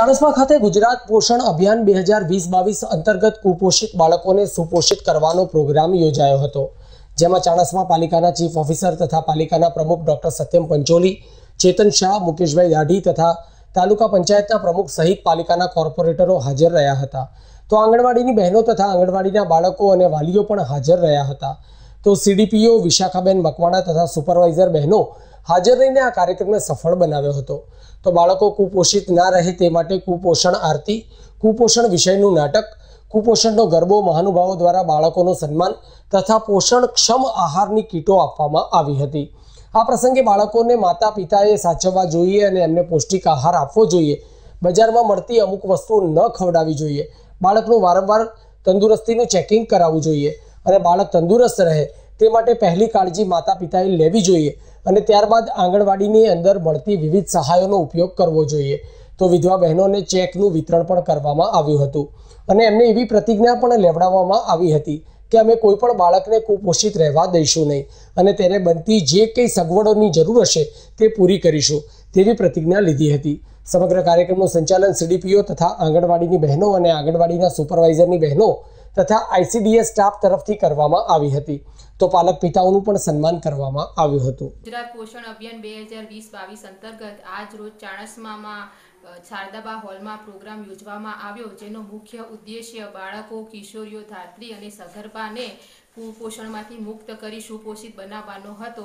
ચાણસ્મા ખાતે ગુજરાત પોષણ અભિયાન બે હજાર વીસ બાવીસ અંતર્ગત કુપોષિત બાળકોને સુપોષિત કરવાનો પ્રોગ્રામ યોજાયો હતો જેમાં ચાણસ્મા પાલિકાના ચીફ ઓફિસર તથા પાલિકાના પ્રમુખ ડોક્ટર સત્યમ પંચોલી ચેતન શાહ મુકેશભાઈ દાઢી તથા તાલુકા પંચાયતના પ્રમુખ સહિત પાલિકાના કોર્પોરેટરો હાજર રહ્યા હતા તો આંગણવાડીની બહેનો તથા આંગણવાડીના બાળકો અને વાલીઓ પણ હાજર રહ્યા હતા તો સીડીપીઓ વિશાખાબેન મકવાણા તથા સુપરવાઇઝર બહેનો હાજર રહીને આ કાર્યક્રમને સફળ બનાવ્યો હતો તો બાળકો કુપોષિત ના રહે તે માટે કુપોષણ આરતી કુપોષણ વિષયનું નાટક કુપોષણનો ગરબો મહાનુભાવો દ્વારા બાળકોનું સન્માન તથા પોષણક્ષમ આહારની કીટો આપવામાં આવી હતી આ પ્રસંગે બાળકોને માતા પિતાએ સાચવવા જોઈએ અને એમને પૌષ્ટિક આહાર આપવો જોઈએ બજારમાં મળતી અમુક વસ્તુઓ ન ખવડાવવી જોઈએ બાળકનું વારંવાર તંદુરસ્તીનું ચેકિંગ કરાવવું જોઈએ અને બાળક તંદુરસ્ત રહે તે માટે પહેલી કાળજી માતા પિતાએ લેવી જોઈએ અને ત્યારબાદ આંગણવાડીની અંદર મળતી વિવિધ સહાયોનો ઉપયોગ કરવો જોઈએ તો વિધવા બહેનોને ચેકનું વિતરણ પણ કરવામાં આવ્યું હતું અને એમને એવી પ્રતિજ્ઞા પણ લેવડાવવામાં આવી હતી કે અમે કોઈ પણ બાળકને કુપોષિત રહેવા દઈશું નહીં અને તેને બનતી જે કંઈ સગવડોની જરૂર હશે તે પૂરી કરીશું તેવી પ્રતિજ્ઞા લીધી હતી સમગ્ર કાર્યક્રમનું સંચાલન સીડીપીઓ તથા આંગણવાડીની બહેનો અને આંગણવાડીના સુપરવાઇઝરની બહેનો તથા આઈસીડીએસ સ્ટાફ તરફથી કરવામાં આવી હતી તો પાલક પિતાઓનું પણ સન્માન કરવામાં આવ્યું હતું ગુજરાત પોષણ અભિયાન બે હજાર વીસ બાવીસ અંતર્ગત આજ રોજ ચાણસમામાં શારદાબા હોલમાં પ્રોગ્રામ યોજવામાં આવ્યો જેનો મુખ્ય ઉદ્દેશ્ય બાળકો કિશોરીઓ ધાત્રી અને સગર્ભાને કુપોષણમાંથી મુક્ત કરી સુપોષિત બનાવવાનો હતો